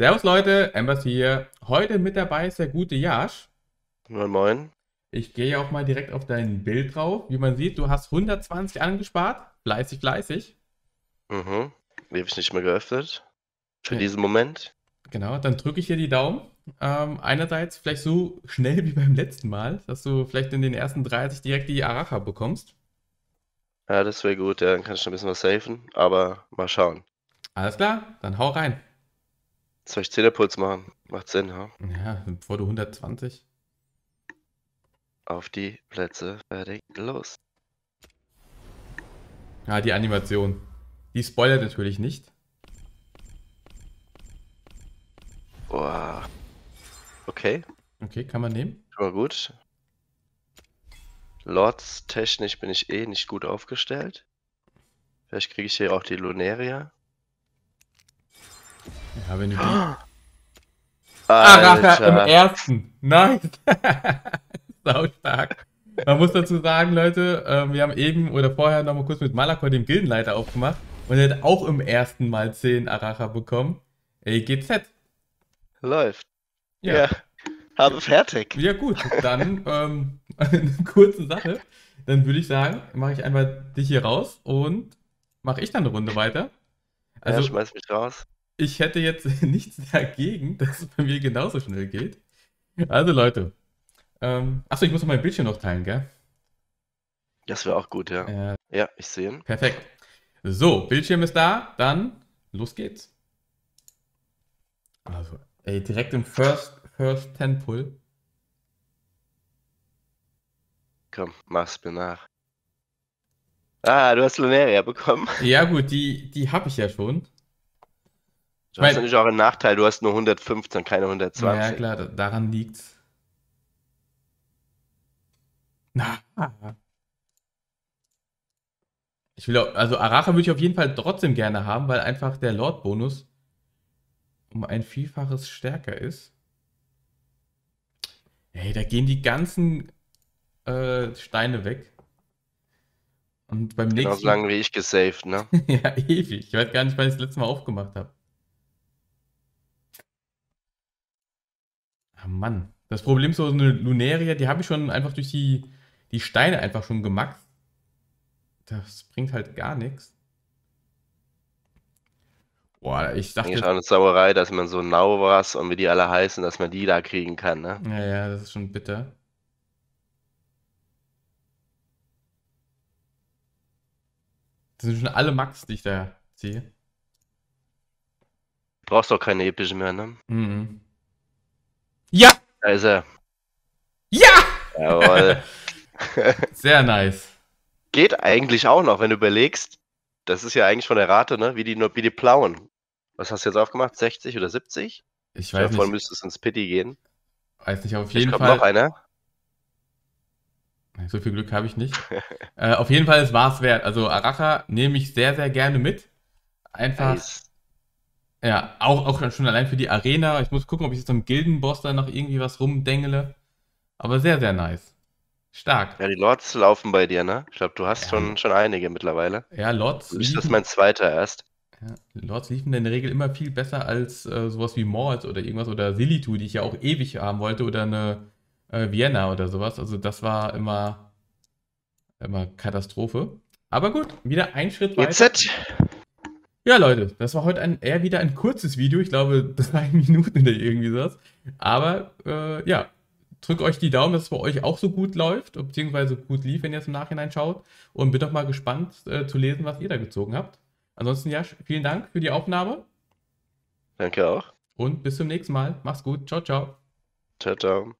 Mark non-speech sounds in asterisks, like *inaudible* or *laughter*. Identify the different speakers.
Speaker 1: Servus Leute, Embers hier. Heute mit dabei ist der gute Jasch. Moin Moin. Ich gehe auch mal direkt auf dein Bild drauf. Wie man sieht, du hast 120 angespart. Fleißig, fleißig.
Speaker 2: Mhm. Die habe ich nicht mehr geöffnet. Für ja. diesen Moment.
Speaker 1: Genau, dann drücke ich hier die Daumen. Ähm, einerseits vielleicht so schnell wie *laughs* beim letzten Mal, dass du vielleicht in den ersten 30 direkt die Aracha bekommst.
Speaker 2: Ja, das wäre gut. Ja, dann kann ich noch ein bisschen was safen. Aber mal schauen.
Speaker 1: Alles klar, dann hau rein. Soll
Speaker 2: ich Zählerpuls machen? Macht Sinn, ja?
Speaker 1: Ja, bevor du 120.
Speaker 2: Auf die Plätze, fertig, los.
Speaker 1: Ja, die Animation. Die spoilert natürlich nicht. Boah. Okay. Okay, kann man nehmen.
Speaker 2: Aber gut. Lords technisch bin ich eh nicht gut aufgestellt. Vielleicht kriege ich hier auch die Lunaria. Ja, wenn du Alter.
Speaker 1: Ach, im ersten. Nice. *laughs* Sau stark. Man muss dazu sagen, Leute, ähm, wir haben eben oder vorher nochmal kurz mit Malakor, dem Gildenleiter, aufgemacht. Und er hat auch im ersten Mal 10 Aracha bekommen. Ey, geht's fett. Läuft. Ja. ja. Habe fertig. Ja, gut. Dann ähm, *laughs* eine kurze Sache. Dann würde ich sagen, mache ich einmal dich hier raus und mache ich dann eine Runde weiter. Also, ja, schmeiß mich raus ich hätte jetzt *laughs* nichts dagegen, dass es bei mir genauso schnell geht. Also Leute. Ähm, achso, ich muss mein Bildschirm noch teilen, gell? Das wäre auch gut, ja. Äh, ja, ich sehe ihn. Perfekt. So, Bildschirm ist da, dann los geht's. Also, ey, direkt im First, First Ten Pull.
Speaker 2: Komm, mach's mir nach. Ah, du hast Lunaria
Speaker 1: bekommen. Ja gut, die, die habe ich ja schon.
Speaker 2: Ich mein, das ist natürlich auch ein Nachteil, du hast nur 115, keine 120. Ja, klar,
Speaker 1: daran liegt's. Na. Ich will auch, also Arache würde ich auf jeden Fall trotzdem gerne haben, weil einfach der Lord-Bonus um ein Vielfaches stärker ist. Hey, da gehen die ganzen äh, Steine weg. Und beim genau nächsten. Genau so lange wie ich
Speaker 2: gesaved, ne?
Speaker 1: *laughs* ja, ewig. Ich weiß gar nicht, wann ich das letzte Mal aufgemacht habe. Ah, Mann. Das Problem ist so eine Lunaria, die habe ich schon einfach durch die, die Steine einfach schon gemacht. Das bringt halt gar nichts.
Speaker 2: Boah, ich dachte. Ist auch eine Sauerei, dass man so Nauras und wie die alle heißen, dass man die da kriegen kann, ne?
Speaker 1: Ja, ja, das ist schon bitter. Das sind schon alle Max, die ich da sehe. Du brauchst doch keine epischen mehr, ne? Mhm.
Speaker 2: Ja! Da ist er. Ja! Jawohl. *laughs* Sehr nice. Geht eigentlich auch noch, wenn du überlegst, das ist ja eigentlich von der Rate, ne? wie die, wie die plauen. Was hast du jetzt aufgemacht? 60 oder 70?
Speaker 1: Ich weiß Davon nicht. Davon müsste es ins Pity gehen. Weiß nicht, auf jeden ich Fall. noch einer. So viel Glück habe ich nicht. äh, auf jeden Fall war es wert. Also Aracha nehme ich sehr, sehr gerne mit. Einfach nice. Ja, auch, auch schon allein für die Arena. Ich muss gucken, ob ich jetzt am Gildenboss da noch irgendwie was rumdengele. Aber sehr, sehr nice.
Speaker 2: Stark. Ja, die Lords laufen bei dir, ne? Ich glaube, du hast ja. schon, schon einige mittlerweile. Ja, Lords. Ist das mein zweiter erst?
Speaker 1: Ja, Lords liefen in der Regel immer viel besser als äh, sowas wie Mord oder irgendwas oder Silitu, die ich ja auch ewig haben wollte, oder eine äh, Vienna oder sowas. Also das war immer, immer Katastrophe. Aber gut, wieder ein Schritt weiter. GZ. Ja, Leute, das war heute ein, eher wieder ein kurzes Video. Ich glaube, *laughs* drei Minuten oder irgendwie sowas. Aber äh, ja, drückt euch die Daumen, dass es bei euch auch so gut läuft, beziehungsweise gut lief, wenn ihr es im Nachhinein schaut. Und bin doch mal gespannt äh, zu lesen, was ihr da gezogen habt. Ansonsten, ja, vielen Dank für die Aufnahme. Danke auch. Und bis zum nächsten Mal. Mach's gut. Ciao, ciao.
Speaker 2: Ciao, ciao.